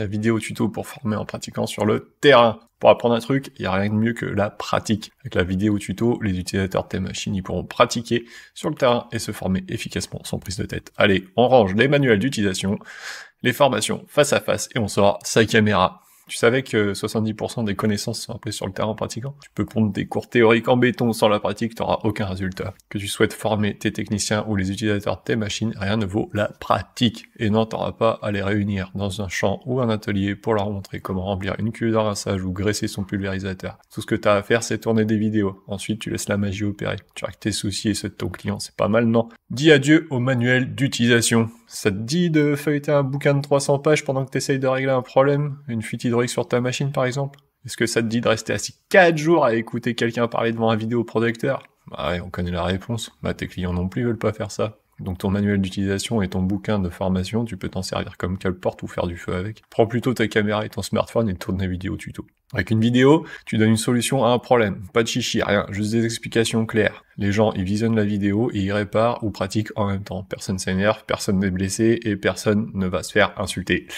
la vidéo tuto pour former en pratiquant sur le terrain. Pour apprendre un truc, il n'y a rien de mieux que la pratique. Avec la vidéo tuto, les utilisateurs de tes machines pourront pratiquer sur le terrain et se former efficacement sans prise de tête. Allez, on range les manuels d'utilisation, les formations face à face et on sort sa caméra. Tu savais que 70% des connaissances sont appelées sur le terrain en pratiquant. Tu peux prendre des cours théoriques en béton sans la pratique, tu n'auras aucun résultat. Que tu souhaites former tes techniciens ou les utilisateurs de tes machines, rien ne vaut la pratique. Et non, pas à les réunir dans un champ ou un atelier pour leur montrer comment remplir une cuve d'arrosage ou graisser son pulvérisateur. Tout ce que tu as à faire, c'est tourner des vidéos. Ensuite, tu laisses la magie opérer. Tu que tes soucis et ceux de ton client. C'est pas mal, non? Dis adieu au manuel d'utilisation. Ça te dit de feuilleter un bouquin de 300 pages pendant que tu de régler un problème, une fuite hydraulique sur ta machine par exemple Est-ce que ça te dit de rester assis 4 jours à écouter quelqu'un parler devant un vidéoproducteur Bah ouais, on connaît la réponse. Bah tes clients non plus veulent pas faire ça. Donc ton manuel d'utilisation et ton bouquin de formation, tu peux t'en servir comme cale-porte ou faire du feu avec. Prends plutôt ta caméra et ton smartphone et tourne la vidéo tuto. Avec une vidéo, tu donnes une solution à un problème. Pas de chichi, rien, juste des explications claires. Les gens, ils visionnent la vidéo et ils réparent ou pratiquent en même temps. Personne s'énerve, personne n'est blessé et personne ne va se faire insulter.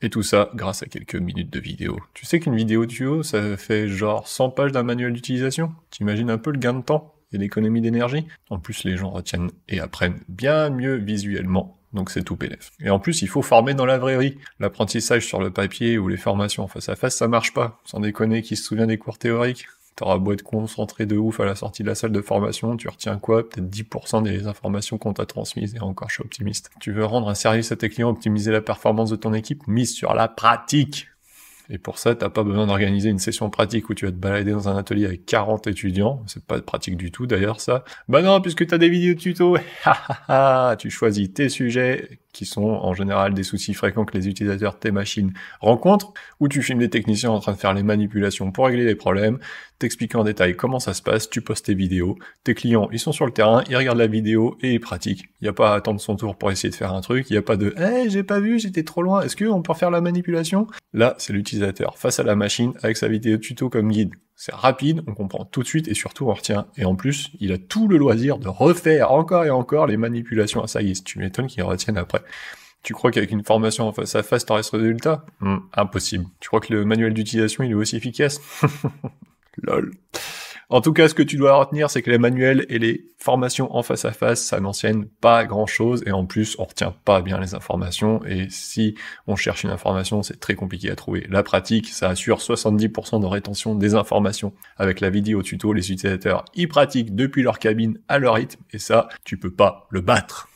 Et tout ça grâce à quelques minutes de vidéo. Tu sais qu'une vidéo tuyau, ça fait genre 100 pages d'un manuel d'utilisation T'imagines un peu le gain de temps et l'économie d'énergie En plus, les gens retiennent et apprennent bien mieux visuellement donc c'est tout PDF. Et en plus, il faut former dans la vraie vie. L'apprentissage sur le papier ou les formations face à face, ça marche pas. Sans déconner, qui se souvient des cours théoriques T'auras beau être concentré de ouf à la sortie de la salle de formation, tu retiens quoi Peut-être 10% des informations qu'on t'a transmises, et encore je suis optimiste. Tu veux rendre un service à tes clients, optimiser la performance de ton équipe Mise sur la pratique et pour ça, t'as pas besoin d'organiser une session pratique où tu vas te balader dans un atelier avec 40 étudiants. C'est pas pratique du tout d'ailleurs ça. Bah non, puisque t'as des vidéos tuto. tu choisis tes sujets, qui sont en général des soucis fréquents que les utilisateurs de tes machines rencontrent, où tu filmes des techniciens en train de faire les manipulations pour régler les problèmes, t'expliquer en détail comment ça se passe, tu postes tes vidéos, tes clients ils sont sur le terrain, ils regardent la vidéo et ils pratiquent. Il n'y a pas à attendre son tour pour essayer de faire un truc, il n'y a pas de "eh, j'ai pas vu, j'étais trop loin, est-ce qu'on peut faire la manipulation ?» Là, c'est l'utilisateur face à la machine avec sa vidéo tuto comme guide. C'est rapide, on comprend tout de suite et surtout on retient. Et en plus, il a tout le loisir de refaire encore et encore les manipulations à sa guise. Tu m'étonnes qu'il retienne après. Tu crois qu'avec une formation en face à face, t'auras ce résultat hmm, Impossible. Tu crois que le manuel d'utilisation, il est aussi efficace Lol. En tout cas, ce que tu dois retenir, c'est que les manuels et les formations en face à face, ça n'enseigne pas grand chose et en plus, on retient pas bien les informations et si on cherche une information, c'est très compliqué à trouver. La pratique, ça assure 70% de rétention des informations. Avec la vidéo tuto, les utilisateurs y pratiquent depuis leur cabine à leur rythme et ça, tu peux pas le battre.